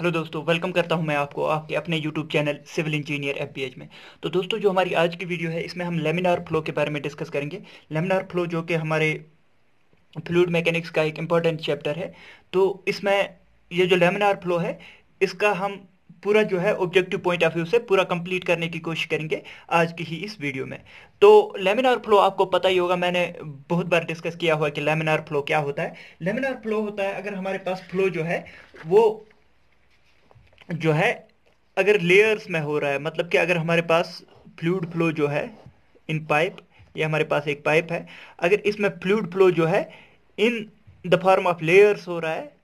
hello दोस्तों welcome करता हूं मैं आपको आपके अपने YouTube channel civil engineer F में तो दोस्तों जो हमारी आज की वीडियो है इसमें हम लेमिनार फ्लो के बारे में डिस्कस करेंगे लेमिनार फ्लो जो कि हमारे फ्लूड मैकेनिक्स का एक इम्पॉर्टेंट चैप्टर है तो इसमें ये जो लेमिनार फ्लो है इसका हम पूरा जो है ऑब्जेक्टिव पॉइंट ऑफ व्यू से पूरा कंप्लीट करने की कोशिश करेंगे आज की ही इस वीडियो में तो लेमिनार फ्लो आपको पता ही होगा मैंने बहुत बार डिस्कस किया हुआ कि लेमिनार फ्लो क्या होता है लेमिनार फ्लो होता है अगर हमारे पास फ्लो जो है वो जो है अगर लेयर्स में हो रहा है मतलब कि अगर हमारे पास फ्लूड फ्लो जो है इन पाइप ये हमारे पास एक पाइप है अगर इसमें फ्लूड फ्लो जो है in the form of layers हो रहा है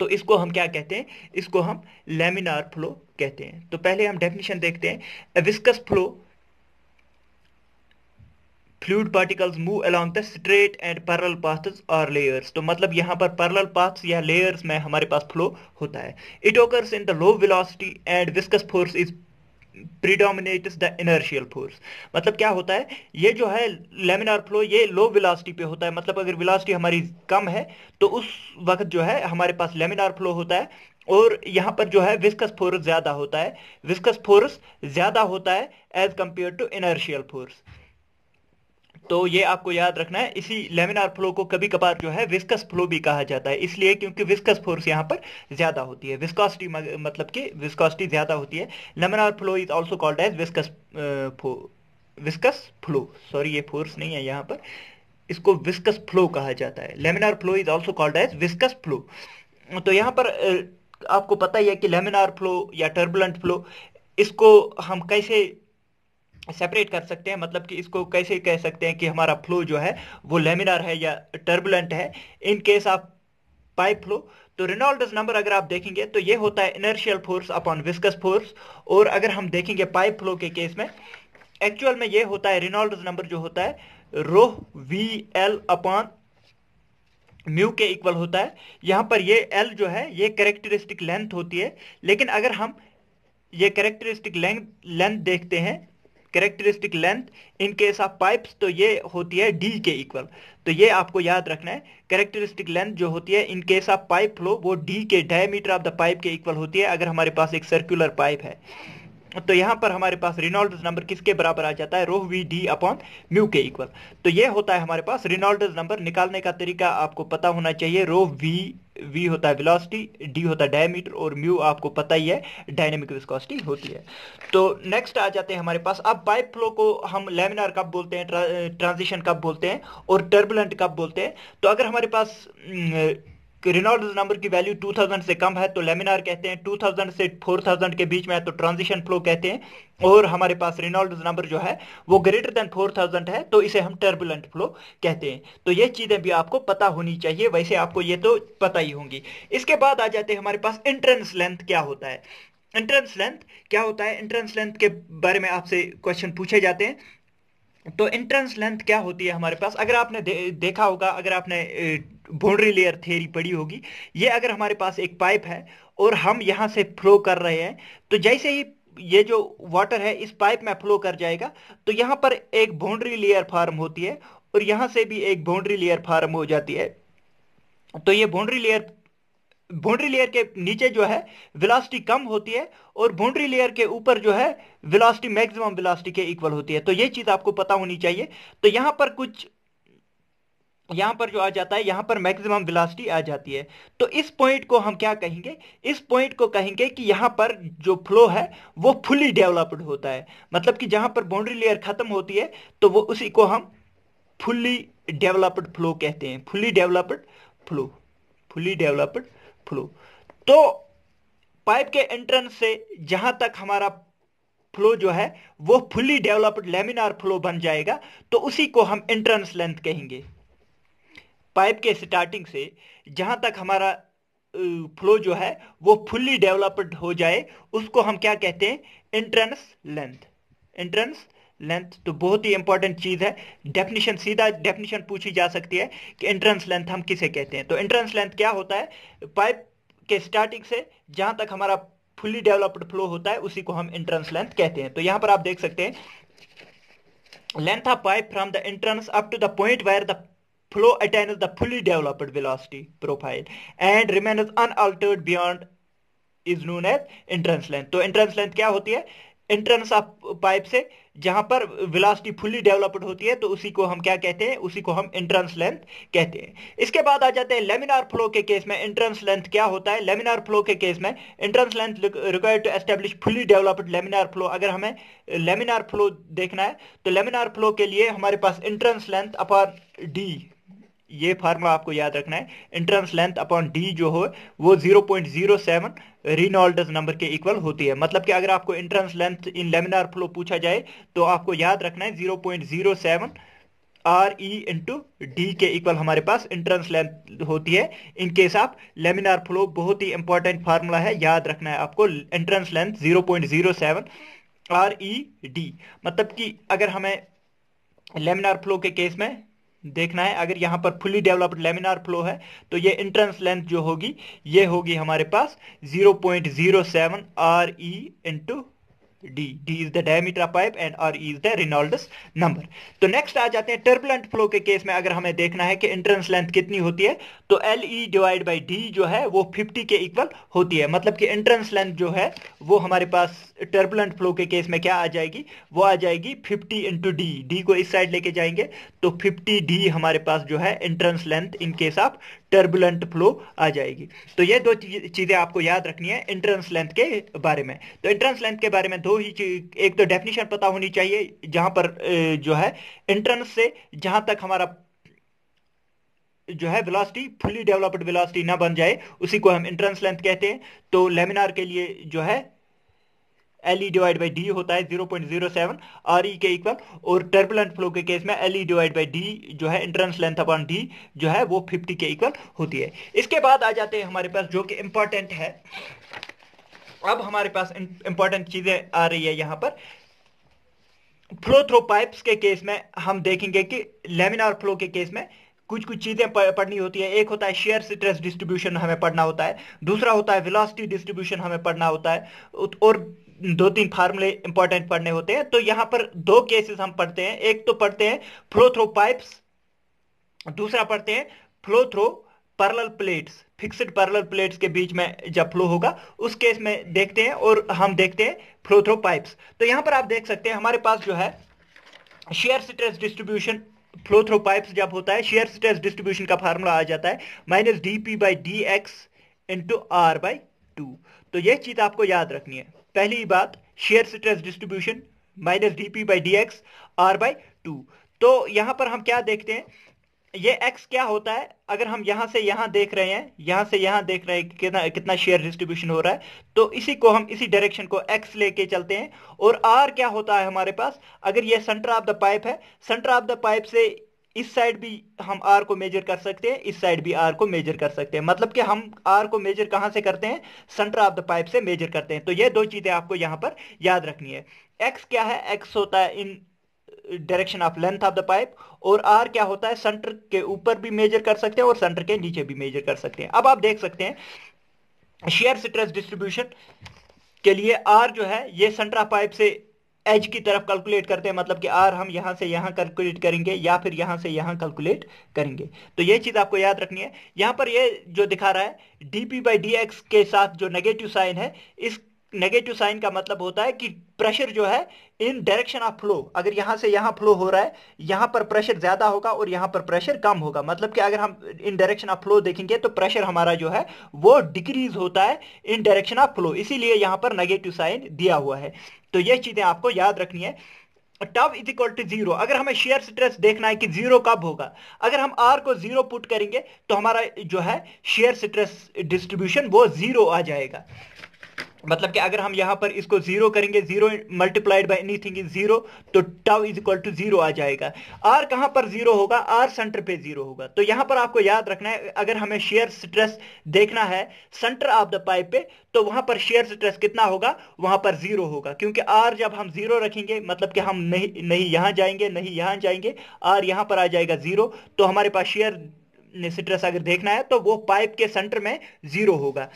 तो इसको हम क्या कहते हैं इसको हम लेमिनार फ्लो कहते हैं तो पहले हम डेफिनेशन देखते हैं viscous flow fluid particles move along the straight and parallel paths और लेयर्स तो मतलब यहाँ पर पैरल पाथ्स या लेयर्स में हमारे पास फ्लो होता है it occurs in the low velocity and viscous force is predominate the inertial force मतलब क्या होता है ये जो है लेमिनार फ्लो ये लो विलासिटी पे होता है मतलब अगर विलासिटी हमारी कम है तो उस वक्त जो है हमारे पास लेमिनार फ्लो होता है और यहाँ पर जो है विस्कस फोर्स ज़्यादा होता है विस्कस फोर्स ज़्यादा होता है as compare to inertial force तो ये आपको याद रखना है इसी लेमिनार फ्लो को कभी कभार जो है विस्कस फ्लो भी कहा जाता है इसलिए क्योंकि विस्कस फोर्स यहाँ पर ज्यादा होती है विस्कॉसिटी मतलब कि विस्कॉसिटी ज्यादा होती है laminar flow is also called as viscous viscous flow sorry ये फोर्स नहीं है यहाँ पर इसको विस्कस फ्लो कहा जाता है laminar flow is also called as viscous flow तो यहाँ पर आपको पता ही है कि लेमिनार फ्लो या टर्बुलेंट फ्लो इसको हम कैसे सेपरेट कर सकते हैं मतलब कि इसको कैसे कह सकते हैं कि हमारा फ्लो जो है वो लेमिनार है या टर्बुलेंट है in case of pipe flow तो रेनॉल्ड्स नंबर अगर आप देखेंगे तो ये होता है inertial force upon viscous force और अगर हम देखेंगे पाइप फ्लो के केस में एक्चुअल में ये होता है रेनॉल्ड्स नंबर जो होता है rho V L upon mu के इक्वल होता है यहाँ पर ये एल जो है ये करेक्टरिस्टिक लेंथ होती है लेकिन अगर हम ये करेक्टरिस्टिक लेंथ देखते हैं characteristic length in case of pipes तो ये होती है डी के इक्वल तो ये आपको याद रखना है करेक्टरिस्टिक लेंथ जो होती है in case of pipe flow वो डी के डायमीटर ऑफ द पाइप के इक्वल होती है अगर हमारे पास एक सर्कुलर पाइप है तो यहाँ पर हमारे पास रिनॉल्ड नंबर किसके बराबर आ जाता है rho V D upon mu के इक्वल तो ये होता है हमारे पास रिनॉल्ड नंबर निकालने का तरीका आपको पता होना चाहिए रोह वी वी होता है वेलोसिटी D होता है डायमीटर और म्यू आपको पता ही है डायनेमिक विस्कोसिटी होती है तो नेक्स्ट आ जाते हैं हमारे पास अब पाइप फ्लो को हम लेमिनार कब बोलते हैं ट्रांजिशन कब बोलते हैं और टर्बुलेंट कब बोलते हैं तो अगर हमारे पास न, हम्म, रिनॉल्ड नंबर की वैल्यू 2000 से कम है तो लेमिनार कहते हैं 2000 से 4000 के बीच में है तो ट्रांजिशन फ्लो कहते हैं और हमारे पास रिनॉल्ड नंबर जो है वो ग्रेटर देन 4000 है तो इसे हम टर्बुलेंट फ्लो कहते हैं तो ये चीज़ें भी आपको पता होनी चाहिए वैसे आपको ये तो पता ही होंगी इसके बाद आ जाते हैं हमारे पास इंट्रेंस लेंथ क्या होता है इंट्रेंस लेंथ क्या होता है इंट्रेंस लेंथ के बारे में आपसे क्वेश्चन पूछे जाते हैं तो इंट्रेंस लेंथ क्या होती है हमारे पास अगर आपने दे, देखा होगा अगर आपने बाउंड्री लेयर थेरी पड़ी होगी ये अगर हमारे पास एक पाइप है और हम यहाँ से फ्लो कर रहे हैं तो जैसे ही ये जो वाटर है इस पाइप में फ्लो कर जाएगा तो यहाँ पर एक बाउंड्री लेयर फार्म होती है और यहाँ से भी एक बाउंड्री लेयर फार्म हो जाती है तो ये बाउंड्री लेयर बाउंड्री लेयर के नीचे जो है वेलोसिटी कम होती है और बाउंड्री लेयर के ऊपर जो है वेलोसिटी मैक्सिमम वेलोसिटी के इक्वल होती है तो ये चीज़ आपको पता होनी चाहिए तो यहाँ पर कुछ यहां पर जो आ जाता है यहां पर मैक्सिमम वेलोसिटी आ जाती है तो इस पॉइंट को हम क्या कहेंगे इस पॉइंट को कहेंगे कि यहां पर जो फ्लो है वो फुली डेवलप्ड होता है मतलब कि जहां पर बाउंड्री लेयर खत्म होती है तो वो उसी को हम फुली डेवलप्ड फ्लो कहते हैं fully developed flow fully developed flow तो पाइप के एंट्रेंस से जहां तक हमारा फ्लो जो है वो फुली डेवलप्ड लेमिनार फ्लो बन जाएगा तो उसी को हम एंट्रेंस लेंथ कहेंगे पाइप के स्टार्टिंग से जहां तक हमारा फ्लो जो है वो फुल्ली डेवलप्ड हो जाए उसको हम क्या कहते हैं इंट्रेंस लेंथ इंट्रेंस लेंथ तो बहुत ही इंपॉर्टेंट चीज है डेफिनेशन सीधा डेफिनेशन पूछी जा सकती है कि एंट्रेंस लेंथ हम किसे कहते हैं तो एंट्रेंस लेंथ क्या होता है पाइप के स्टार्टिंग से जहां तक हमारा फुल्ली डेवलप्ड फ्लो होता है उसी को हम एंट्रेंस लेंथ कहते हैं तो यहां पर आप देख सकते हैं length of pipe from the entrance up to the point where the flow attains the fully developed velocity profile and remains unaltered beyond is known as entrance length तो एंट्रेंस लेंथ क्या होती है एंट्रेंस आप pipe से जहां पर velocity fully developed होती है तो उसी को हम क्या कहते हैं उसी को हम एंट्रेंस लेंथ कहते हैं इसके बाद आ जाते हैं लेमिनार फ्लो के केस में एंट्रेंस लेंथ क्या होता है लेमिनार फ्लो के केस में entrance length required to establish fully developed laminar flow अगर हमें लेमिनार फ्लो देखना है तो लेमिनार फ्लो के लिए हमारे पास एंट्रेंस लेंथ अपॉन डी ये फार्मूला आपको याद रखना है इंट्रेंस लेंथ अपॉन डी जो हो वो 0.07 रिनॉल्डस नंबर के इक्वल होती है मतलब कि अगर आपको entrance length in laminar flow पूछा जाए तो आपको याद रखना है 0.07 point R E into D के इक्वल हमारे पास इंट्रेंस लेंथ होती है इन केस आप लेमिनार फ्लो बहुत ही इंपॉर्टेंट फार्मूला है याद रखना है आपको entrance length 0.07 R E D मतलब कि अगर हमें लेमिनार फ्लो के केस में देखना है अगर यहाँ पर फुली डेवलप्ड लेमिनार फ्लो है तो ये इंट्रेंस लेंथ जो होगी ये होगी हमारे पास 0.07 R E into D D is the diameter pipe and R is the Reynolds number तो नेक्स्ट आ जाते हैं टर्बुलेंट फ्लो के केस में अगर हमें देखना है कि एंट्रेंस लेंथ कितनी होती है तो L E divide by D जो है वो 50 के इक्वल होती है मतलब कि एंट्रेंस लेंथ जो है वो हमारे पास टर्बुलेंट फ्लो के केस में क्या आ जाएगी वो आ जाएगी 50 इंटू डी डी को इस साइड लेके जाएंगे तो 50 डी हमारे पास जो है entrance length in case of turbulent flow आ जाएगी तो ये दो चीज़ें आपको याद रखनी है इंट्रेंस लेंथ के बारे में तो इंट्रेंस लेंथ के बारे में दो ही एक तो डेफिनेशन पता होनी चाहिए जहां पर जो है इंट्रेंस से जहां तक हमारा जो है वेलोसिटी फुली डेवलप्ड वेलोसिटी ना बन जाए उसी को हम इंट्रेंस लेंथ कहते हैं तो लेमिनार के लिए जो है L E divide by D होता है zero point zero seven R E के इक्वल और टर्बुलेंट फ्लो के केस में L E divide by D जो है इंट्रेंस लेंथ अपॉन डी जो है वो फिफ्टी के इक्वल होती है इसके बाद आ जाते हैं हमारे पास जो कि इंपॉर्टेंट है अब हमारे पास इंपॉर्टेंट चीजें आ रही है यहां पर फ्लो थ्रो पाइप्स के केस में हम देखेंगे कि लेमिनार फ्लो के केस में कुछ कुछ चीज़ें पढ़नी होती है एक होता है शेयर स्ट्रेस डिस्ट्रीब्यूशन हमें पढ़ना होता है दूसरा होता है वेलोसिटी डिस्ट्रीब्यूशन हमें पढ़ना होता है और दो तीन फार्मूले इंपॉर्टेंट पढ़ने होते हैं तो यहां पर दो केसेस हम पढ़ते हैं एक तो पढ़ते हैं फ्लो थ्रो पाइप्स दूसरा पढ़ते हैं flow through parallel plates fixed parallel plates के बीच में जब फ्लो होगा उस केस में देखते हैं और हम देखते हैं फ्लो थ्रो पाइप्स तो यहां पर आप देख सकते हैं हमारे पास जो है shear stress distribution flow through pipes जब होता है शेयर स्ट्रेस डिस्ट्रीब्यूशन का फार्मूला आ जाता है minus D P by D x into R by two तो यह चीज आपको याद रखनी है पहली बात shear stress distribution minus D P by D x R by two तो यहां पर हम क्या देखते हैं ये एक्स क्या होता है अगर हम यहां से यहां देख रहे हैं यहां से यहां देख रहे हैं कितना कितना शेयर डिस्ट्रीब्यूशन हो रहा है तो इसी को हम इसी डायरेक्शन को एक्स लेके चलते हैं और आर क्या होता है हमारे पास अगर ये सेंटर ऑफ द पाइप है सेंटर ऑफ द पाइप से इस साइड भी हम आर को मेजर कर सकते हैं इस साइड भी आर को मेजर कर सकते हैं मतलब कि हम आर को मेजर कहां से करते हैं सेंटर ऑफ द पाइप से मेजर करते हैं तो ये दो चीजें आपको यहां पर याद रखनी है एक्स क्या है एक्स होता है in direction of length of the pipe और आर क्या होता है सेंटर के ऊपर भी मेजर कर सकते हैं और सेंटर के नीचे भी मेजर कर सकते हैं अब आप देख सकते हैं शेयर स्ट्रेस डिस्ट्रीब्यूशन के लिए आर जो है ये सेंटर ऑफ पाइप से एच की तरफ कैलकुलेट करते हैं मतलब कि आर हम यहां से यहां कैलकुलेट करेंगे या फिर यहां से यहां कैलकुलेट करेंगे तो ये चीज़ आपको याद रखनी है यहां पर ये जो दिखा रहा है D P by D X के साथ जो नेगेटिव साइन है इस नेगेटिव साइन का मतलब होता है कि प्रेशर जो है इन डायरेक्शन ऑफ फ्लो अगर यहां से यहां फ्लो हो रहा है यहां पर प्रेशर ज़्यादा होगा और यहाँ पर प्रेशर कम होगा मतलब कि अगर हम इन डायरेक्शन ऑफ फ्लो देखेंगे तो प्रेशर हमारा जो है वो डिक्रीज होता है इन डायरेक्शन ऑफ फ्लो इसीलिए यहां पर नेगेटिव साइन दिया हुआ है तो ये चीज़ें आपको याद रखनी है tau is equal to zero अगर हमें शेयर स्ट्रेस देखना है कि जीरो कब होगा अगर हम आर को जीरो पुट करेंगे तो हमारा जो है शेयर स्ट्रेस डिस्ट्रीब्यूशन वो जीरो आ जाएगा मतलब कि अगर हम यहां पर इसको जीरो करेंगे zero multiplied by anything is zero तो tau is equal to zero आ जाएगा आर कहां पर जीरो होगा आर सेंटर पे जीरो होगा तो यहां पर आपको याद रखना है अगर हमें शेयर स्ट्रेस देखना है सेंटर ऑफ द पाइप पे तो वहां पर शेयर स्ट्रेस कितना होगा वहां पर जीरो होगा क्योंकि आर जब हम जीरो रखेंगे मतलब कि हम नहीं नहीं यहां जाएंगे नहीं यहां जाएंगे आर यहां पर आ जाएगा जीरो तो हमारे पास शेयर स्ट्रेस अगर देखना है तो वो पाइप के सेंटर में जीरो होगा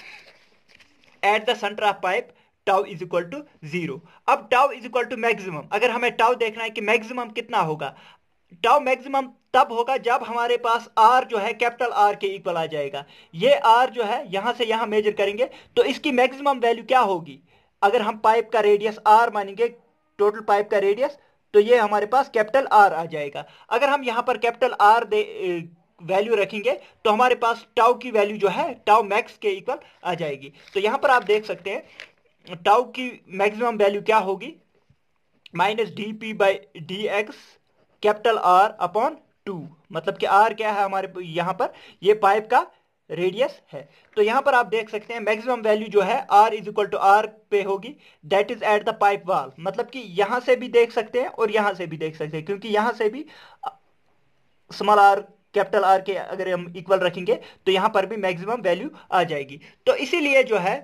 at the centre of pipe tau is equal to zero अब tau is equal to maximum अगर हमें टाउ देखना है कि मैक्सिमम कितना होगा टाउ मैक्सिमम तब होगा जब हमारे पास आर जो है कैपिटल आर के इक्वल आ जाएगा ये आर जो है यहां से यहां मेजर करेंगे तो इसकी मैक्सिमम वैल्यू क्या होगी अगर हम पाइप का रेडियस आर मानेंगे टोटल पाइप का रेडियस तो ये हमारे पास कैपिटल आर आ जाएगा अगर हम यहां पर कैपिटल आर दे वैल्यू रखेंगे तो हमारे पास टाउ की वैल्यू जो है टाउ मैक्स के इक्वल आ जाएगी तो यहां पर आप देख सकते हैं टाउ की मैक्सिमम वैल्यू क्या होगी minus D P by D X capital R upon two मतलब कि आर क्या है हमारे यहां पर ये पाइप का रेडियस है तो यहां पर आप देख सकते हैं मैक्सिमम वैल्यू जो है R is equal to R पे होगी that is at the pipe wall मतलब कि यहां से भी देख सकते हैं और यहां से भी देख सकते हैं क्योंकि यहां से भी स्मॉल आर कैपिटल आर के अगर हम इक्वल रखेंगे तो यहां पर भी मैक्सिमम वैल्यू आ जाएगी तो इसीलिए जो है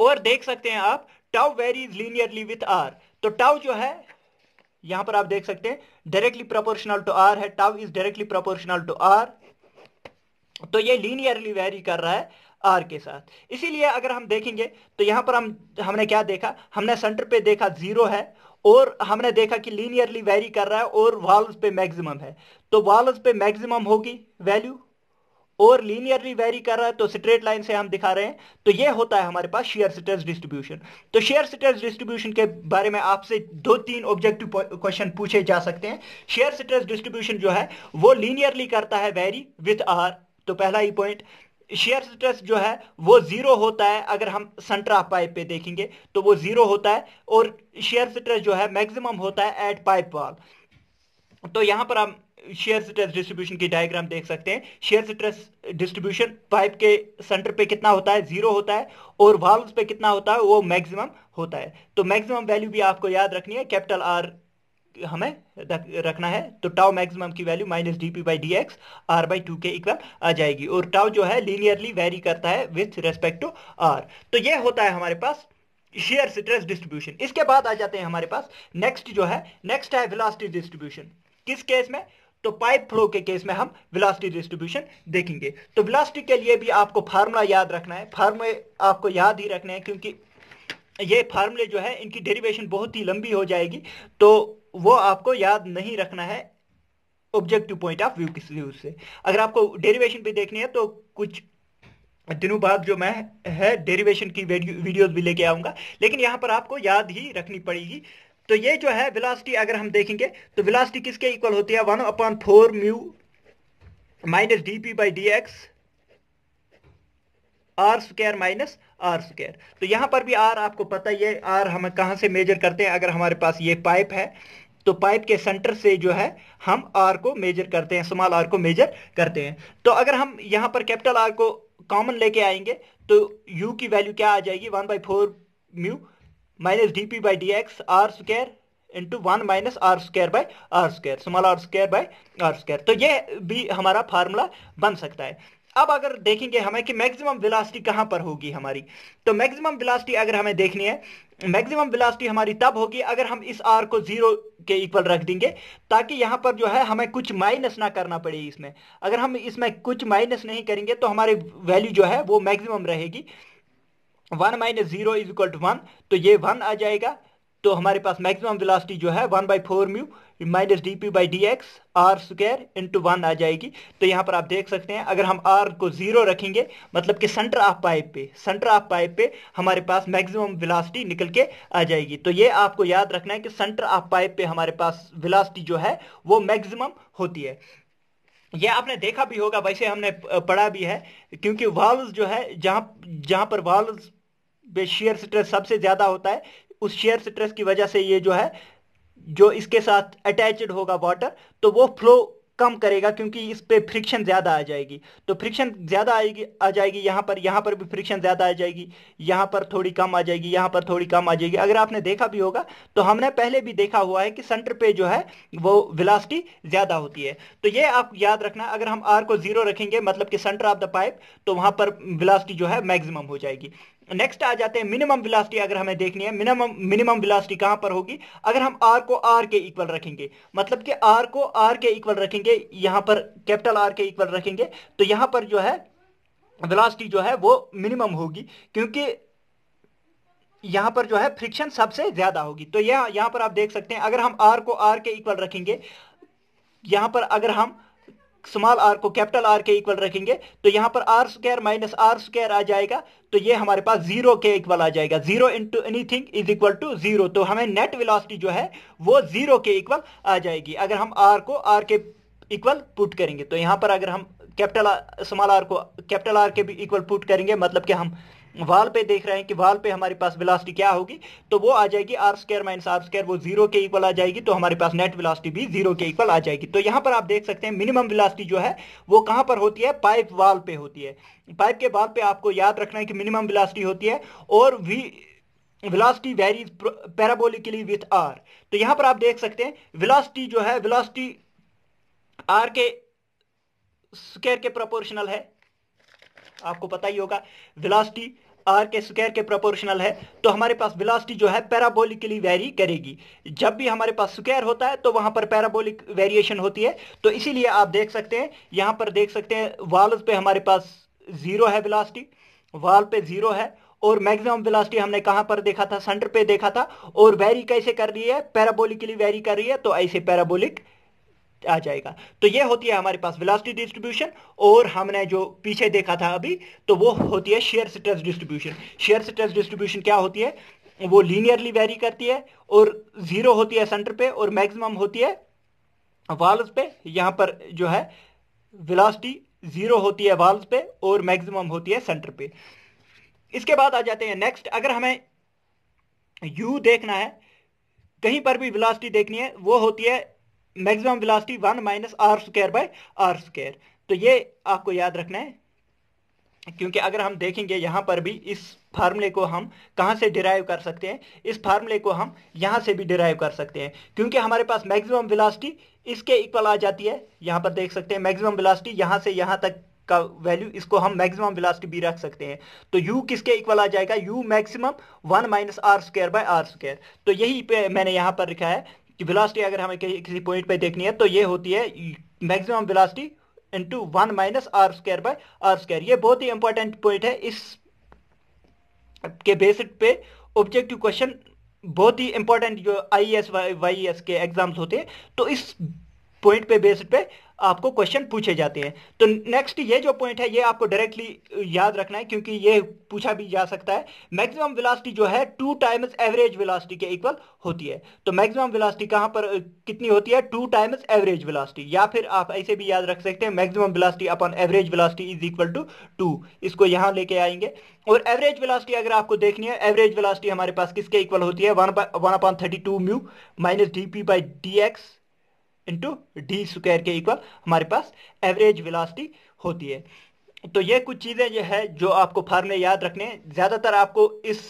और देख सकते हैं आप tau varies linearly with R तो टाउ जो है यहां पर आप देख सकते हैं डायरेक्टली प्रोपोर्शनल टू आर है tau is directly proportional to R तो ये लीनियरली वेरी कर रहा है आर के साथ इसीलिए अगर हम देखेंगे तो यहां पर हम हमने क्या देखा हमने सेंटर पे देखा जीरो है और हमने देखा कि लीनियरली वेरी कर रहा है और वॉल्स पे मैक्सिमम है तो वॉल्व पे मैक्सिमम होगी वैल्यू और लीनियरली वेरी कर रहा है तो स्ट्रेट लाइन से हम दिखा रहे हैं तो ये होता है हमारे पास शेयर स्ट्रेस डिस्ट्रीब्यूशन तो शेयर स्ट्रेस डिस्ट्रीब्यूशन के बारे में आपसे दो तीन ऑब्जेक्टिव क्वेश्चन पूछे जा सकते हैं शेयर स्ट्रेस डिस्ट्रीब्यूशन जो है वो लीनियरली करता है वेरी विथ आर तो पहला ही पॉइंट शेयर स्ट्रेस जो है वो जीरो होता है अगर हम सेंटर ऑफ पाइप पे देखेंगे तो वो जीरो होता है और शेयर स्ट्रेस जो है मैक्सिमम होता है एट पाइप वॉल तो यहां पर हम शेयर स्ट्रेस डिस्ट्रीब्यूशन की डायग्राम देख सकते हैं शेयर स्ट्रेस डिस्ट्रीब्यूशन पाइप के सेंटर पे कितना होता है जीरो होता है और वाल्व पे कितना होता है वो मैक्सिमम होता है तो मैक्सिमम वैल्यू भी आपको याद रखनी है कैपिटल आर हमें रखना है तो टाउ मैक्सिमम की value minus D P by D x R by two के इक्वल आ जाएगी और टाउ जो है लीनियरली वेरी करता है विथ रेस्पेक्ट टू आर तो ये होता है हमारे पास शेयर स्ट्रेस डिस्ट्रीब्यूशन इसके बाद आ जाते हैं हमारे पास नेक्स्ट जो है नेक्स्ट है वेलोसिटी डिस्ट्रीब्यूशन किस केस में तो पाइप फ्लो के केस में हम वेलोसिटी डिस्ट्रीब्यूशन देखेंगे तो वेलोसिटी के लिए भी आपको फार्मूला याद रखना है फार्मूले आपको याद ही रखने हैं क्योंकि ये फार्मूले जो है इनकी डेरिवेशन बहुत ही लंबी हो जाएगी तो वो आपको याद नहीं रखना है ऑब्जेक्टिव पॉइंट ऑफ व्यू किस व्यू से अगर आपको डेरिवेशन भी देखनी है तो कुछ दिनों बाद जो मैं है डेरिवेशन की वीडियोस भी लेके आऊंगा लेकिन यहां पर आपको याद ही रखनी पड़ेगी तो ये जो है विलासिटी अगर हम देखेंगे तो विलासिटी किसके इक्वल होती है one upon four mu minus D P by D x R square minus R square तो यहां पर भी आर आपको पता ही है आर हम कहां से मेजर करते हैं अगर हमारे पास ये पाइप है तो पाइप के सेंटर से जो है हम आर को मेजर करते हैं स्मॉल आर को मेजर करते हैं तो अगर हम यहाँ पर कैपिटल आर को कॉमन लेके आएंगे तो यू की वैल्यू क्या आ जाएगी one by four mu minus D P by D x R square into one minus R square by R square small R square by R square तो ये भी हमारा फार्मूला बन सकता है अब अगर देखेंगे हमें कि मैक्सिमम वेलोसिटी कहां पर होगी हमारी तो मैक्सिमम वेलोसिटी अगर हमें देखनी है मैक्सिमम वेलोसिटी हमारी तब होगी अगर हम इस आर को जीरो के इक्वल रख देंगे ताकि यहां पर जो है हमें कुछ माइनस ना करना पड़े इसमें अगर हम इसमें कुछ माइनस नहीं करेंगे तो हमारी वैल्यू जो है वो मैक्सिमम रहेगी one minus zero is equal to one तो ये वन आ जाएगा तो हमारे पास मैक्सिमम विलासिटी जो है one by four mu minus D P by D x R square into one आ जाएगी तो यहाँ पर आप देख सकते हैं अगर हम आर को ज़ीरो रखेंगे मतलब कि सेंटर ऑफ पाइप पे सेंटर ऑफ पाइप पे हमारे पास मैक्सिमम वेलोसिटी निकल के आ जाएगी तो ये आपको याद रखना है कि सेंटर ऑफ पाइप पे हमारे पास विलासिटी जो है वो मैक्सिमम होती है ये आपने देखा भी होगा वैसे हमने पढ़ा भी है क्योंकि वाल्व जो है जहाँ जहां पर वाल्व पे शेयर स्ट्रेस सबसे ज़्यादा होता है उस शेयर स्ट्रेस की वजह से ये जो है जो इसके साथ अटैचड होगा वाटर तो वो फ्लो कम करेगा क्योंकि इस पर फ्रिक्शन ज़्यादा आ जाएगी तो फ्रिक्शन ज़्यादा आएगी आ जाएगी यहाँ पर यहाँ पर भी फ्रिक्शन ज़्यादा आ जाएगी यहाँ पर थोड़ी कम आ जाएगी यहाँ पर थोड़ी कम आ जाएगी अगर आपने देखा भी होगा तो हमने पहले भी देखा हुआ है कि सेंटर पे जो है वो विलासिटी ज़्यादा होती है तो ये आप याद रखना अगर हम आर को ज़ीरो रखेंगे मतलब कि सेंटर ऑफ द पाइप तो वहाँ पर विलासिटी जो है मैगजिम हो जाएगी नेक्स्ट आ जाते हैं मिनिमम वेलोसिटी अगर हमें देखनी है मिनिमम मिनिमम वेलोसिटी कहां पर होगी अगर हम आर को आर के इक्वल रखेंगे मतलब कि आर को आर के इक्वल रखेंगे यहां पर कैपिटल आर के इक्वल रखेंगे तो यहां पर जो है वेलोसिटी जो है वो मिनिमम होगी क्योंकि यहां पर जो है फ्रिक्शन सबसे ज्यादा होगी तो यह यहां पर आप देख सकते हैं अगर हम आर को आर के इक्वल रखेंगे यहां पर अगर हम स्मॉल आर को कैपिटल आर के इक्वल रखेंगे तो यहां पर R square minus R square आ जाएगा तो ये हमारे पास जीरो के इक्वल आ जाएगा zero into anything is equal to zero तो हमें नेट वेलोसिटी जो है वो जीरो के इक्वल आ जाएगी अगर हम आर को आर के इक्वल पुट करेंगे तो यहां पर अगर हम कैपिटल स्मॉल आर को कैपिटल आर के भी इक्वल पुट करेंगे मतलब कि हम वाल पे देख रहे हैं कि वाल पे हमारे पास वेलोसिटी क्या होगी तो वो आ जाएगी R square minus R square वो जीरो के इक्वल आ जाएगी तो हमारे पास नेट वेलोसिटी भी जीरो के इक्वल आ जाएगी तो यहां पर आप देख सकते हैं मिनिमम वेलोसिटी जो है वो कहां पर होती है पाइप वाल पे होती है पाइप के वाल पे आपको याद रखना है कि मिनिमम वेलोसिटी होती है और V velocity varies parabolically with R तो यहां पर आप देख सकते हैं वेलोसिटी जो है वेलोसिटी आर के स्केयर के प्रोपोर्शनल है आपको पता ही होगा वेलोसिटी आर के स्क्वायर के प्रोपोर्शनल है तो हमारे पास वेलोसिटी जो है पैराबोलिकली वेरी करेगी जब भी हमारे पास स्क्वायर होता है तो वहां पर पैराबोलिक वेरिएशन होती है तो इसीलिए आप देख सकते हैं यहां पर देख सकते हैं वाल्व पे हमारे पास जीरो है वेलोसिटी वाल पे जीरो है और मैक्सिमम वेलोसिटी हमने कहां पर देखा था सेंटर पे देखा था और वेरी कैसे कर रही है पैराबोलिकली वेरी कर रही है तो ऐसे पैराबोलिक आ जाएगा तो ये होती है हमारे पास वेलोसिटी डिस्ट्रीब्यूशन और हमने जो पीछे देखा था अभी तो वो होती है shear stress distribution shear stress distribution क्या होती है वो लीनियरली वेरी करती है और जीरो होती है सेंटर पे और मैक्सिमम होती है वाल्व पे यहां पर जो है वेलोसिटी जीरो होती है वाल्व पे और मैक्सिमम होती है सेंटर पे इसके बाद आ जाते हैं नेक्स्ट अगर हमें यू देखना है कहीं पर भी वेलोसिटी देखनी है वो होती है maximum velocity one minus R square by R square तो ये आपको याद रखना है क्योंकि अगर हम देखेंगे यहां पर भी इस फार्मूले को हम कहां से डिराइव कर सकते हैं इस फार्मूले को हम यहां से भी डिराइव कर सकते हैं क्योंकि हमारे पास मैक्सिमम वेलोसिटी इसके इक्वल आ जाती है यहां पर देख सकते हैं मैक्सिमम वेलोसिटी यहां से यहां तक का वैल्यू इसको हम मैक्सिमम वेलोसिटी भी रख सकते हैं तो यू किसके इक्वल आ जाएगा U maximum one minus R square by R square तो यही पे मैंने यहां पर लिखा है कि वेलोसिटी अगर हमें किसी पॉइंट पे देखनी है तो ये होती है maximum velocity into one minus R square by R square ये बहुत ही इंपॉर्टेंट पॉइंट है इस के बेसिक पे ऑब्जेक्टिव क्वेश्चन बहुत ही इंपॉर्टेंट जो आई एस वाई एस के एग्जाम्स होते हैं तो इस पॉइंट पे बेस्ड पे आपको क्वेश्चन पूछे जाते हैं तो नेक्स्ट ये जो पॉइंट है ये आपको डायरेक्टली याद रखना है क्योंकि ये पूछा भी जा सकता है मैक्सिमम वेलोसिटी जो है टू टाइम्स एवरेज वेलोसिटी के इक्वल होती है तो मैक्सिमम वेलोसिटी कहां पर कितनी होती है टू टाइम्स एवरेज वेलोसिटी या फिर आप ऐसे भी याद रख सकते हैं maximum velocity upon average velocity is equal to two इसको यहां लेके आएंगे और एवरेज वेलोसिटी अगर आपको देखनी है एवरेज वेलोसिटी हमारे पास किसके इक्वल होती है one upon thirty two mu minus D P by D x into D square के इक्वल हमारे पास एवरेज विलासिटी होती है तो ये कुछ चीज़ें जो है जो आपको फार्मूले याद रखने ज़्यादातर आपको इस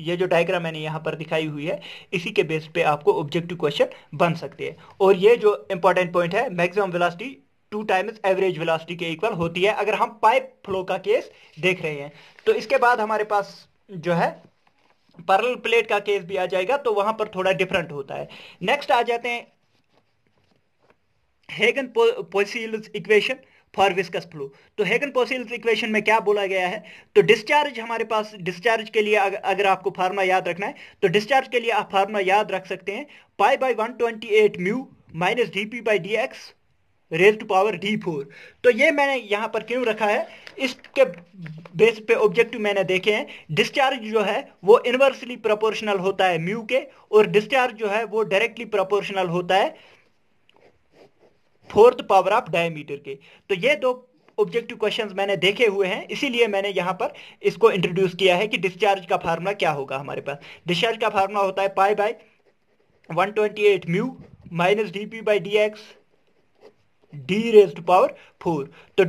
ये जो डायग्राम मैंने यहाँ पर दिखाई हुई है इसी के बेस पे आपको ऑब्जेक्टिव क्वेश्चन बन सकते हैं और ये जो इंपॉर्टेंट पॉइंट है maximum velocity two times average velocity के इक्वल होती है अगर हम पाइप फ्लो का केस देख रहे हैं तो इसके बाद हमारे पास जो है परल प्लेट का केस भी आ जाएगा तो वहां पर थोड़ा डिफरेंट होता है नेक्स्ट आ जाते हैं Hagen Poiseuille's equation for viscous flow तो हेगन पोसील्स इक्वेशन में क्या बोला गया है तो डिस्चार्ज हमारे पास डिस्चार्ज के लिए अग, अगर आपको फार्मूला याद रखना है तो डिस्चार्ज के लिए आप फार्मूला याद रख सकते हैं pi by one twenty eight mu minus D P by D x raise to power d four तो ये मैंने यहाँ पर क्यों रखा है इसके बेस पे ऑब्जेक्टिव मैंने देखे हैं डिस्चार्ज जो है वो इन्वर्सली प्रोपोर्शनल होता है म्यू के और डिस्चार्ज जो है वो डायरेक्टली प्रोपोर्शनल होता है फोर्थ पावर ऑफ डायमीटर के तो ये दो ऑब्जेक्टिव क्वेश्चंस मैंने देखे हुए हैं इसीलिए मैंने यहां पर इसको इंट्रोड्यूस किया है कि डिस्चार्ज का फार्मूला क्या होगा हमारे पास डिस्चार्ज का फार्मूला होता है pi by 128 eight mu minus D P by D x d raise to power four तो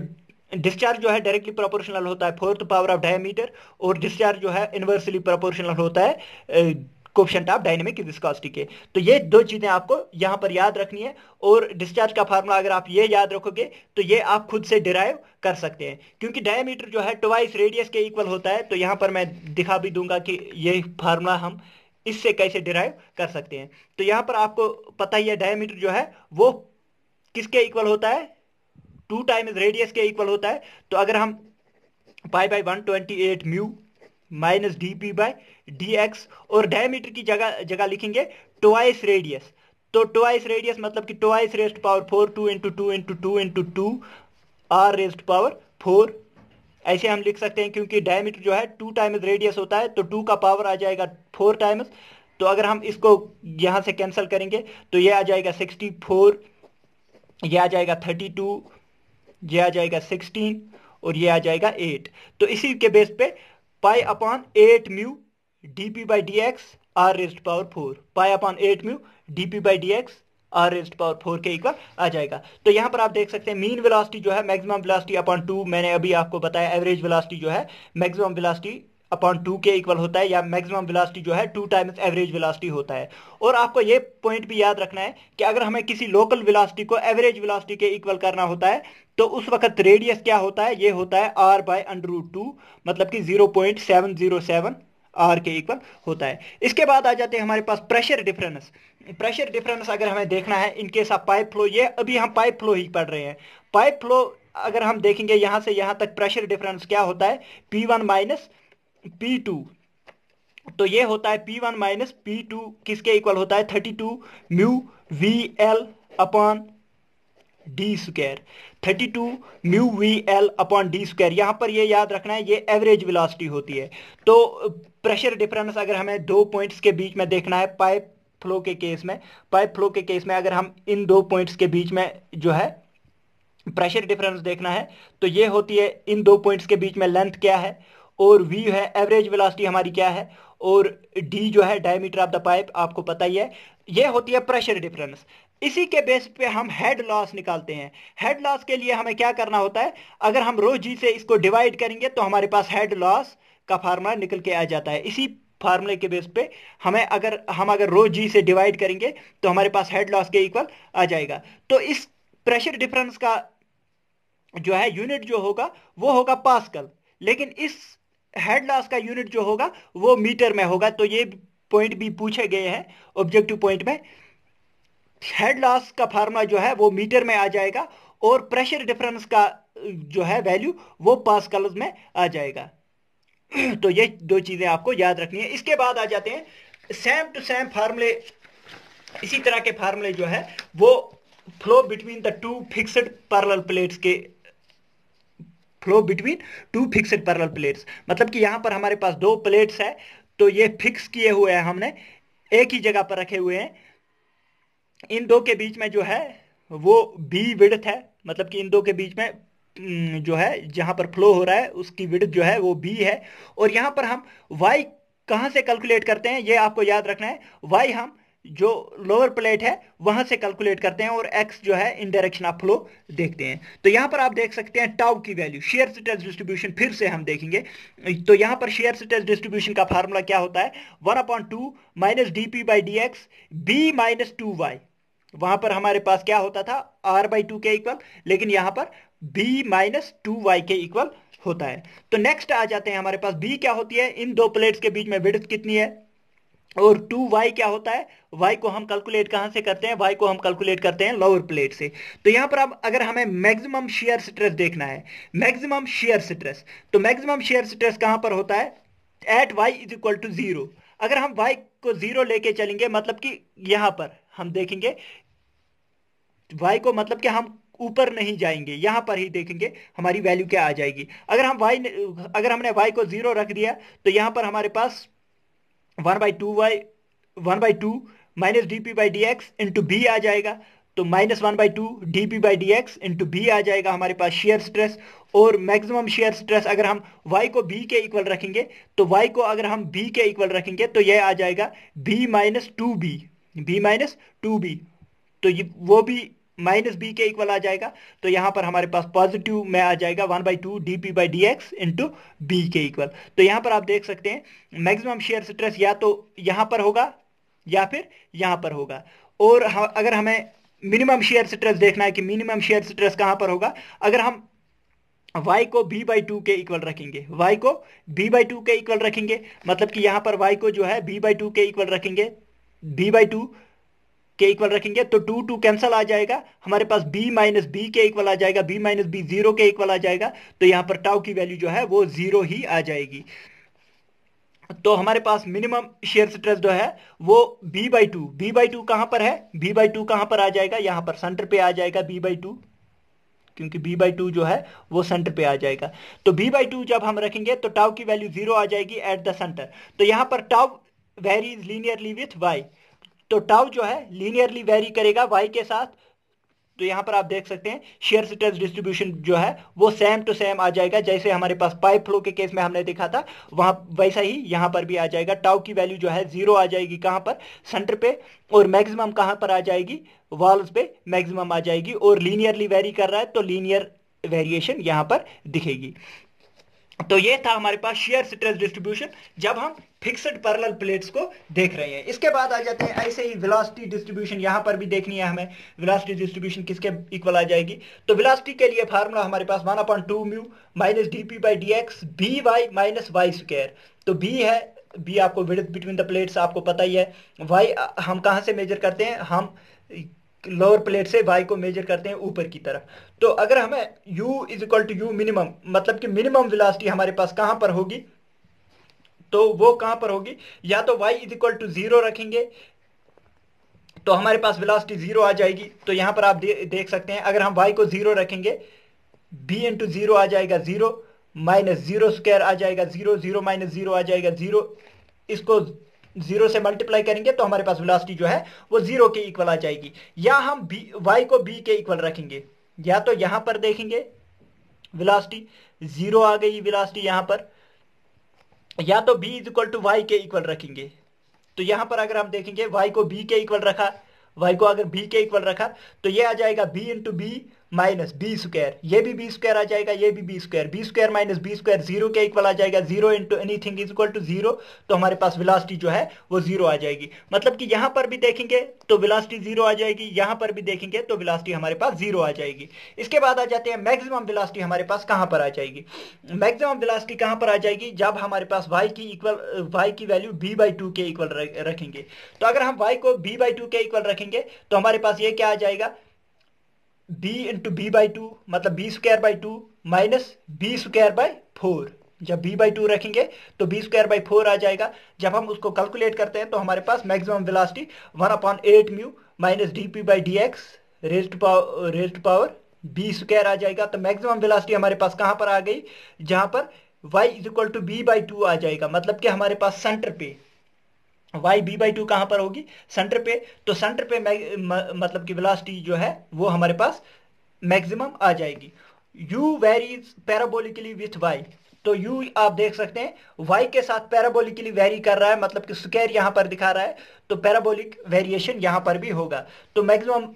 डिस्चार्ज जो है डायरेक्टली प्रोपोर्शनल होता है फोर्थ पावर ऑफ डायमीटर और डिस्चार्ज जो है इन्वर्सली प्रोपोर्शनल होता है कोप्शन ऑफ डायनेमिक विस्कॉसिटी के तो ये दो चीज़ें आपको यहां पर याद रखनी है और डिस्चार्ज का फार्मूला अगर आप ये याद रखोगे तो ये आप खुद से डिराइव कर सकते हैं क्योंकि डायमीटर जो है ट्वाइस रेडियस के इक्वल होता है तो यहां पर मैं दिखा भी दूंगा कि ये फार्मूला हम इससे कैसे डिराइव कर सकते हैं तो यहां पर आपको पता ही है डायमीटर जो है वो किसके इक्वल होता है टू टाइम रेडियस के इक्वल होता है तो अगर हम pi by one twenty eight mu minus D p by d x और डायमीटर की जगह जगह लिखेंगे ट्वाइस रेडियस तो ट्वाइस रेडियस मतलब कि twice raised power four two into two into two into two r raised power four ऐसे हम लिख सकते हैं क्योंकि डायमीटर जो है टू टाइम्स रेडियस होता है तो टू का पावर आ जाएगा फोर टाइम्स तो अगर हम इसको यहाँ से कैंसिल करेंगे तो ये आ जाएगा सिक्सटी फोर यह आ जाएगा थर्टी टू यह आ जाएगा सिक्सटीन और ये आ जाएगा एट तो इसी के बेस पे pi upon eight mu d P by D x r raised power four pi upon eight mu d P by D x r raised power four के इक्वल आ जाएगा तो यहां पर आप देख सकते हैं मीन वेलोसिटी जो है मैक्सिमम वेलोसिटी अपॉन टू मैंने अभी आपको बताया एवरेज वेलोसिटी जो है मैक्सिमम वेलोसिटी अपॉन टू के इक्वल होता है या मैक्सिमम वेलोसिटी जो है टू टाइम्स एवरेज वेलोसिटी होता है और आपको ये पॉइंट भी याद रखना है कि अगर हमें किसी लोकल वेलोसिटी को एवरेज वेलोसिटी के इक्वल करना होता है तो उस वक्त रेडियस क्या होता है ये होता है आर बाय अंडरू टू मतलब कि zero point seven zero seven r के इक्वल होता है इसके बाद आ जाते हैं हमारे पास प्रेशर डिफरेंस प्रेशर डिफरेंस अगर हमें देखना है इनकेस ऑफ पाइप फ्लो ये अभी हम पाइप फ्लो ही पढ़ रहे हैं पाइप फ्लो अगर हम देखेंगे यहां से यहां तक प्रेशर डिफरेंस क्या होता है p one minus p two तो ये होता है p one minus p two किसके इक्वल होता है thirty two mu v L upon d square thirty two mu v L upon d square यहां पर ये याद रखना है ये एवरेज वेलोसिटी होती है तो प्रेशर डिफरेंस अगर हमें दो पॉइंट्स के बीच में देखना है पाइप फ्लो के केस में पाइप फ्लो के केस में अगर हम इन दो पॉइंट्स के बीच में जो है प्रेशर डिफरेंस देखना है तो ये होती है इन दो पॉइंट्स के बीच में लेंथ क्या है और वी है एवरेज वेलोसिटी हमारी क्या है और डी जो है डायमीटर ऑफ द पाइप आपको पता ही है ये होती है प्रेशर डिफरेंस इसी के बेस पे हम हेड लॉस निकालते हैं हेड लॉस के लिए हमें क्या करना होता है अगर हम रोज जी से इसको डिवाइड करेंगे तो हमारे पास हेड लॉस का फार्मूला निकल के आ जाता है इसी फार्मूले के बेस पे हमें अगर हम अगर रोज जी से डिवाइड करेंगे तो हमारे पास हेड लॉस के इक्वल आ जाएगा तो इस प्रेशर डिफरेंस का जो है यूनिट जो होगा वो होगा पास्कल लेकिन इस हेड लॉस का यूनिट जो होगा वो मीटर में होगा तो ये पॉइंट भी पूछे गए हैं ऑब्जेक्टिव पॉइंट में हेड लॉस का फार्मूला जो है वो मीटर में आ जाएगा और प्रेशर डिफरेंस का जो है वैल्यू वो पास्कल में आ जाएगा तो ये दो चीज़ें आपको याद रखनी है इसके बाद आ जाते हैं सेम टू सेम फार्मूले इसी तरह के फार्मूले जो है वो flow between the two fixed parallel plates के flow between two fixed parallel plates मतलब कि यहाँ पर हमारे पास दो प्लेट्स है तो ये फिक्स किए हुए हैं हमने एक ही जगह पर रखे हुए हैं इन दो के बीच में जो है वो बी विडथ है मतलब कि इन दो के बीच में हम्म, जो है जहां पर फ्लो हो रहा है उसकी विड्थ जो है वो बी है और यहां पर हम वाई कहां से कैलकुलेट करते हैं ये आपको याद रखना है वाई हम जो लोअर प्लेट है वहां से कैलकुलेट करते हैं और एक्स जो है इन डायरेक्शन ऑफ फ्लो देखते हैं तो यहां पर आप देख सकते हैं टाउ की वैल्यू शेयर स्टेज डिस्ट्रीब्यूशन फिर से हम देखेंगे तो यहां पर शेयर स्टेज डिस्ट्रीब्यूशन का फार्मूला क्या होता है one upon two minus D P by D x b minus two y वहां पर हमारे पास क्या होता था आर बाई टू के इक्वल लेकिन यहां पर बी माइनस टू वाई के इक्वल होता है तो नेक्स्ट आ जाते हैं हमारे पास बी क्या होती है इन दो प्लेट्स के बीच में विड्थ कितनी है और टू वाई क्या होता है वाई को हम कैलकुलेट कहां से करते हैं वाई को हम कैलकुलेट करते हैं लोअर प्लेट से तो यहां पर अब अगर हमें मैक्सिमम शेयर स्ट्रेस देखना है मैक्सिमम शेयर स्ट्रेस तो मैक्सिमम शेयर स्ट्रेस कहां पर होता है at y is equal to zero अगर हम वाई को जीरो लेके चलेंगे मतलब कि यहां पर हम देखेंगे वाई को मतलब कि हम ऊपर नहीं जाएंगे यहां पर ही देखेंगे हमारी वैल्यू क्या आ जाएगी अगर हम वाई अगर हमने वाई को जीरो रख दिया तो यहां पर हमारे पास one by two y one by two minus D P by D x into b आ जाएगा तो minus one by two d P by D x into b आ जाएगा हमारे पास शेयर स्ट्रेस और मैक्सिमम शेयर स्ट्रेस अगर हम वाई को बी के इक्वल रखेंगे तो वाई को अगर हम बी के इक्वल रखेंगे तो यह आ जाएगा b minus two b b minus two b तो ये वो भी माइनस बी के इक्वल आ जाएगा तो यहां पर हमारे पास पॉजिटिव में आ जाएगा one by two d P by D x into b के इक्वल तो यहां पर आप देख सकते हैं मैक्सिमम शेयर स्ट्रेस या तो यहां पर होगा या फिर यहां पर होगा और हाँ, अगर हमें मिनिमम शेयर स्ट्रेस देखना है कि मिनिमम शेयर स्ट्रेस कहां पर होगा अगर हम y को b बाई टू के इक्वल रखेंगे y को b बाई टू के इक्वल रखेंगे मतलब कि यहां पर y को जो है b बाई टू के इक्वल रखेंगे b बाई टू के इक्वल रखेंगे तो टू टू कैंसल आ जाएगा हमारे पास बी माइनस बी के इक्वल आ जाएगा बी माइनस बी जीरो के इक्वल आ जाएगा तो यहां पर टाउ की वैल्यू जो है वो जीरो ही आ जाएगी तो हमारे पास मिनिमम शेयर स्ट्रेस जो है वो b by two b by two कहां पर है बी बाई टू कहां पर आ जाएगा यहां पर सेंटर पे आ जाएगा बी बाई टू क्योंकि b बाई टू जो है वो सेंटर पे आ जाएगा तो b बाई टू जब हम रखेंगे तो टाउ की वैल्यू जीरो आ जाएगी एट द सेंटर तो यहां पर tau varies linearly with y तो टाउ जो है लीनियरली वेरी करेगा वाई के साथ तो यहां पर आप देख सकते हैं शेयर स्टेप्स डिस्ट्रीब्यूशन जो है वो सेम टू सेम आ जाएगा जैसे हमारे पास पाइप फ्लो के केस में हमने देखा था वहां वैसा ही यहां पर भी आ जाएगा टाउ की वैल्यू जो है जीरो आ जाएगी कहां पर सेंटर पे और मैक्सिमम कहां पर आ जाएगी वॉल्स पे मैक्सिमम आ जाएगी और लीनियरली वेरी कर रहा है तो लीनियर वेरिएशन यहां पर दिखेगी तो ये था हमारे पास शेयर स्ट्रेस डिस्ट्रीब्यूशन जब हम फिक्सड पैरल प्लेट्स को देख रहे हैं इसके बाद आ जाते हैं ऐसे ही विलासिटी डिस्ट्रीब्यूशन यहां पर भी देखनी है हमें विलासिटी डिस्ट्रीब्यूशन किसके इक्वल आ जाएगी तो विलासिटी के लिए फार्मूला हमारे पास one upon two mu minus D P by D x b y minus y square तो बी है बी आपको विड्थ बिटवीन द प्लेट्स आपको पता ही है वाई हम कहाँ से मेजर करते हैं हम लोअर प्लेट से वाई को मेजर करते हैं ऊपर की तरफ तो अगर हमें u is equal to u minimum मतलब कि मिनिमम विलासिटी हमारे पास कहाँ पर होगी तो वो कहां पर होगी या तो y is equal to zero रखेंगे तो हमारे पास वेलोसिटी जीरो आ जाएगी तो यहां पर आप दे, देख सकते हैं अगर हम y को जीरो रखेंगे b इंटू जीरो आ जाएगा जीरो माइनस जीरो स्क्वायर आ जाएगा जीरो जीरो माइनस जीरो आ जाएगा जीरो इसको जीरो से मल्टीप्लाई करेंगे तो हमारे पास वेलोसिटी जो है वो जीरो के इक्वल आ जाएगी या हम बी वाई को बी के इक्वल रखेंगे या तो यहां पर देखेंगे वेलोसिटी जीरो आ गई वेलोसिटी यहां पर या तो b is equal to y के इक्वल रखेंगे तो यहां पर अगर हम देखेंगे y को b के इक्वल रखा y को अगर b के इक्वल रखा तो ये आ जाएगा b into b minus b square ये भी बी स्क्वायर आ जाएगा ये भी b square b square minus b square zero के इक्वल आ जाएगा zero into anything is equal to zero तो हमारे पास विलासिटी जो है वो जीरो आ जाएगी मतलब कि यहाँ पर भी देखेंगे तो विलासिटी जीरो आ जाएगी यहाँ पर भी देखेंगे तो विलासिटी हमारे पास जीरो आ जाएगी इसके बाद आ जाते हैं मैक्सिमम विलासिटी हमारे पास कहाँ पर आ जाएगी मैक्सिमम विलासिटी कहाँ पर आ जाएगी जब हमारे पास वाई की इक्वल वाई की वैल्यू बी बाई टू के इक्वल रखेंगे तो अगर हम वाई को बी बाई टू के इक्वल रखेंगे तो हमारे पास ये क्या आ जाएगा b into b by two मतलब b square by two minus b square by four जब बी बाई टू रखेंगे तो बी स्क्वायर बाई फोर आ जाएगा जब हम उसको कैलकुलेट करते हैं तो हमारे पास maximum velocity one upon eight mu minus D P by D x raise to power raise to power b square आ जाएगा तो मैक्सिमम वेलोसिटी हमारे पास कहाँ पर आ गई जहाँ पर y is equal to b by two आ जाएगा मतलब कि हमारे पास सेंटर पे वाई बी बाई टू कहां पर होगी सेंटर पे तो सेंटर पे मतलब की वेलोसिटी जो है वो हमारे पास मैक्सिमम आ जाएगी u varies parabolically with y तो u आप देख सकते हैं y के साथ पैराबोलिकली वेरी कर रहा है मतलब कि स्क्वायर यहां पर दिखा रहा है तो पैराबोलिक वेरिएशन यहां पर भी होगा तो मैक्सिमम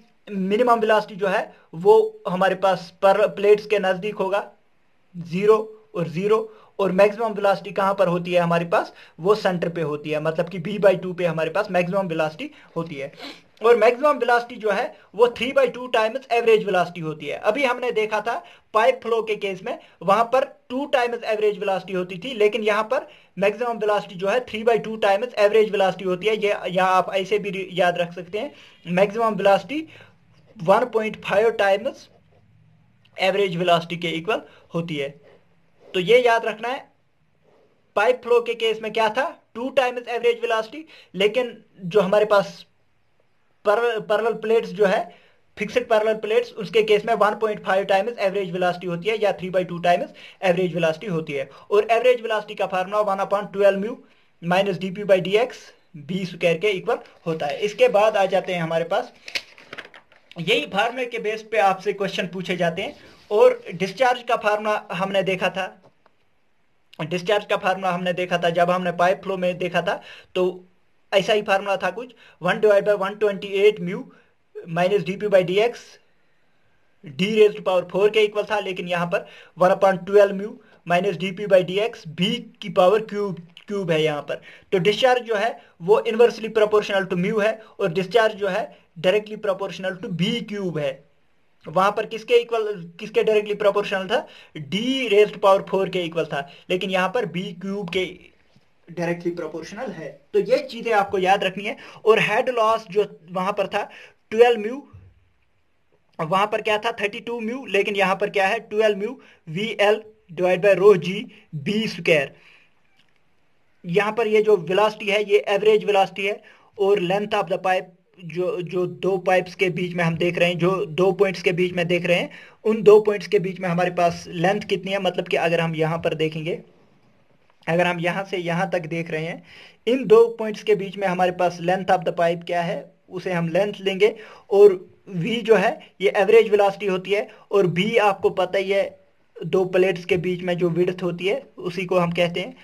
मिनिमम वेलोसिटी जो है वो हमारे पास पर प्लेट्स के नज़दीक होगा ज़ीरो और ज़ीरो और मैक्सिमम वेलोसिटी कहां पर होती है हमारे पास वो सेंटर पे होती है मतलब कि बी बाई टू पे हमारे पास मैक्सिमम वेलोसिटी होती है और मैक्सिमम वेलोसिटी जो है वो three by two times average velocity होती है अभी हमने देखा था पाइप फ्लो के केस में वहां पर टू टाइम्स एवरेज वेलोसिटी होती थी लेकिन यहां पर मैक्सिमम वेलोसिटी जो है three by two times average velocity होती है ये यहाँ आप ऐसे भी याद रख सकते हैं maximum velocity one point five times average velocity के इक्वल होती है तो ये याद रखना है पाइप फ्लो के केस में क्या था टू टाइम्स एवरेज वेलोसिटी लेकिन जो हमारे पास पैरेलल प्लेट्स जो है फिक्सड पैरेलल प्लेट्स उसके केस में 1.5 पॉइंट टाइम्स एवरेज वेलोसिटी होती है या 3 by two times average velocity होती है और एवरेज वेलोसिटी का formula one upon twelve mu minus D P by D x b square के इक्वल होता है इसके बाद आ जाते हैं हमारे पास यही फार्मूले के बेस पे आपसे क्वेश्चन पूछे जाते हैं और डिस्चार्ज का फार्मूला हमने देखा था डिस्चार्ज का फार्मूला हमने देखा था जब हमने पाइप फ्लो में देखा था तो ऐसा ही फार्मूला था कुछ one divide by one twenty eight mu minus D P by D x d raise to power four के इक्वल था लेकिन यहाँ पर one upon twelve mu minus D P by D x b की power cube cube है यहाँ पर तो डिस्चार्ज जो है वो इन्वर्सली प्रोपोर्शनल टू म्यू है और डिस्चार्ज जो है directly proportional to b cube है वहां पर किसके इक्वल किसके डायरेक्टली प्रोपोर्शनल था डी रेस्ट पावर फोर के इक्वल था लेकिन यहां पर बी क्यूब के डायरेक्टली प्रोपोर्शनल है तो ये चीजें आपको याद रखनी है और हेड लॉस जो वहां पर था ट्वेल्व म्यू वहां पर क्या था थर्टी टू म्यू लेकिन यहां पर क्या है twelve mu v l divide by rho g b square यहां पर ये जो वेलोसिटी है ये एवरेज वेलोसिटी है और लेंथ ऑफ द पाइप जो जो दो पाइप्स के बीच में हम देख रहे हैं जो दो पॉइंट्स के बीच में देख रहे हैं उन दो पॉइंट्स के बीच में हमारे पास लेंथ कितनी है मतलब कि अगर हम यहाँ पर देखेंगे अगर हम यहाँ से यहाँ तक देख रहे हैं इन दो पॉइंट्स के बीच में हमारे पास लेंथ ऑफ द पाइप क्या है उसे हम लेंथ लेंगे और वी जो है ये एवरेज वेलोसिटी होती है और बी आपको पता ही है दो प्लेट्स के बीच में जो विड्थ होती है उसी को हम कहते हैं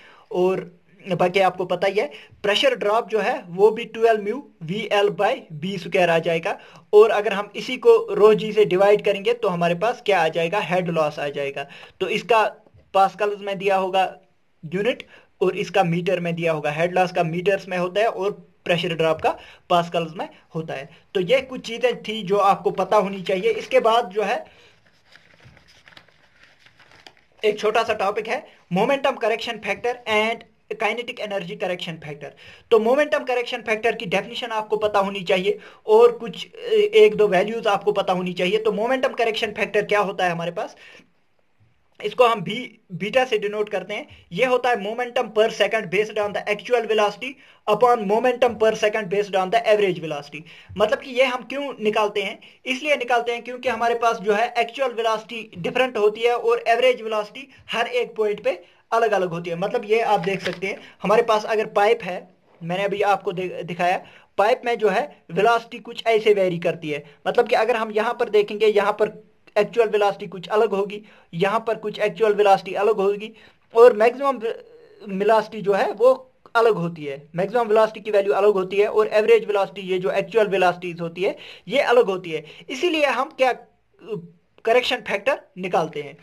और बाकी आपको पता ही है प्रेशर ड्रॉप जो है वो भी twelve mu v l by b square आ जाएगा और अगर हम इसी को रो जी से डिवाइड करेंगे तो हमारे पास क्या आ जाएगा हेड लॉस आ जाएगा तो इसका पास्कल्स में दिया होगा यूनिट और इसका मीटर में दिया होगा हेड लॉस का मीटर्स में होता है और प्रेशर ड्रॉप का पास्कल्स में होता है तो ये कुछ चीज़ें थी जो आपको पता होनी चाहिए इसके बाद जो है एक छोटा सा टॉपिक है momentum correction factor and kinetic energy correction factor तो मोमेंटम करेक्शन फैक्टर की डेफिनेशन आपको पता होनी चाहिए और कुछ एक दो वैल्यूज आपको पता होनी चाहिए तो मोमेंटम करेक्शन फैक्टर क्या होता है हमारे पास इसको हम भी बीटा से डिनोट करते हैं ये होता है momentum per second based on the actual velocity upon momentum per second based on the average velocity मतलब कि ये हम क्यों निकालते हैं इसलिए निकालते हैं क्योंकि हमारे पास जो है एक्चुअल वेलोसिटी डिफरेंट होती है और एवरेज वेलोसिटी हर एक पॉइंट पे अलग अलग होती है मतलब ये आप देख सकते हैं हमारे पास अगर पाइप है मैंने अभी आपको दिखाया पाइप में जो है वेलोसिटी कुछ ऐसे वेरी करती है मतलब कि अगर हम यहाँ पर देखेंगे यहाँ पर एक्चुअल विलासिटी कुछ अलग होगी यहाँ पर कुछ एक्चुअल वेलोसिटी अलग होगी और मैक्सिमम वेलोसिटी जो है वो अलग होती है मैक्सिमम वेलोसिटी की वैल्यू अलग होती है और एवरेज वेलोसिटी ये जो एक्चुअल वेलोसिटीज होती है ये अलग होती है इसीलिए हम क्या करेक्शन फैक्टर निकालते हैं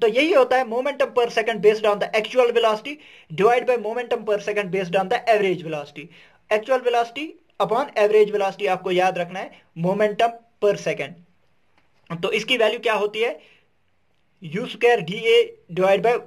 तो यही होता है momentum per second based on the actual velocity divide by momentum per second based on the average velocity actual velocity upon average velocity आपको याद रखना है मोमेंटम पर सेकंड तो इसकी वैल्यू क्या होती है U square D A divide by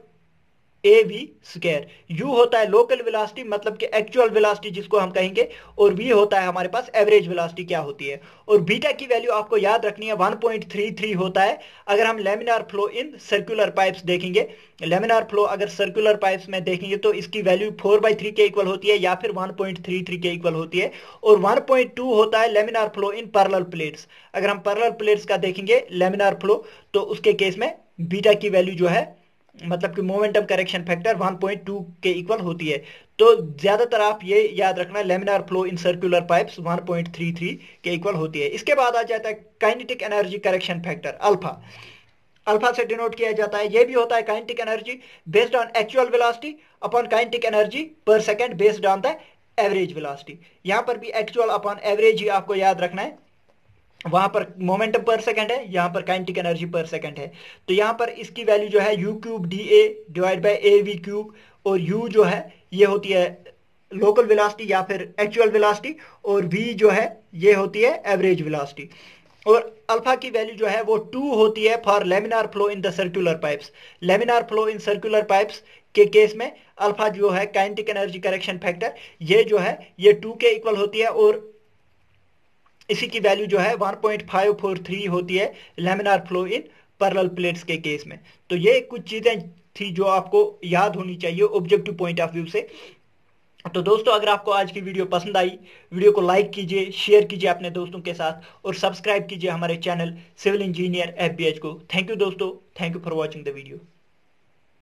A V square U होता है लोकल विलास्टी मतलब कि एक्चुअल विलास्टी जिसको हम कहेंगे और वी होता है हमारे पास एवरेज विलास्टी क्या होती है और बीटा की वैल्यू आपको याद रखनी है 1.33 होता है अगर हम laminar flow in circular pipes देखेंगे लेमिनार फ्लो अगर सर्कुलर पाइप्स में देखेंगे तो इसकी वैल्यू फोर बाई थ्री के इक्वल होती है या फिर वन पॉइंट थ्री थ्री के इक्वल होती है और वन पॉइंट टू होता है laminar flow in parallel plates अगर हम परलल प्लेट्स का देखेंगे लेमिनार फ्लो तो उसके केस में बीटा की वैल्यू जो है मतलब कि मोमेंटम करेक्शन फैक्टर 1.2 के इक्वल होती है तो ज़्यादातर आप ये याद रखना laminar flow in circular pipes 1.33 के इक्वल होती है इसके बाद आ जाता है kinetic energy correction factor alpha alpha से डिनोट किया जाता है ये भी होता है kinetic energy based on actual velocity upon kinetic energy per second based on the average velocity यहां पर भी एक्चुअल अपॉन एवरेज ही आपको याद रखना है वहां पर मोमेंटम पर सेकंड है यहाँ पर काइनेटिक एनर्जी पर सेकंड है तो यहाँ पर इसकी वैल्यू जो है U cube D A divide by A V cube और यू जो है ये होती है लोकल विलासिटी या फिर एक्चुअल विलासिटी और वी जो है ये होती है एवरेज विलासिटी और अल्फा की वैल्यू जो है वो टू होती है for laminar flow in the circular pipes laminar flow in circular pipes के केस में अल्फा जो है काइनेटिक एनर्जी करेक्शन फैक्टर ये जो है ये टू के इक्वल होती है और इसी की वैल्यू जो है 1.543 होती है लेमिनार फ्लो इन परल प्लेट्स के केस में तो ये कुछ चीज़ें थी जो आपको याद होनी चाहिए ऑब्जेक्टिव पॉइंट ऑफ व्यू से तो दोस्तों अगर आपको आज की वीडियो पसंद आई वीडियो को लाइक कीजिए शेयर कीजिए अपने दोस्तों के साथ और सब्सक्राइब कीजिए हमारे चैनल सिविल इंजीनियर एफ को थैंक यू दोस्तों thank you for watching the video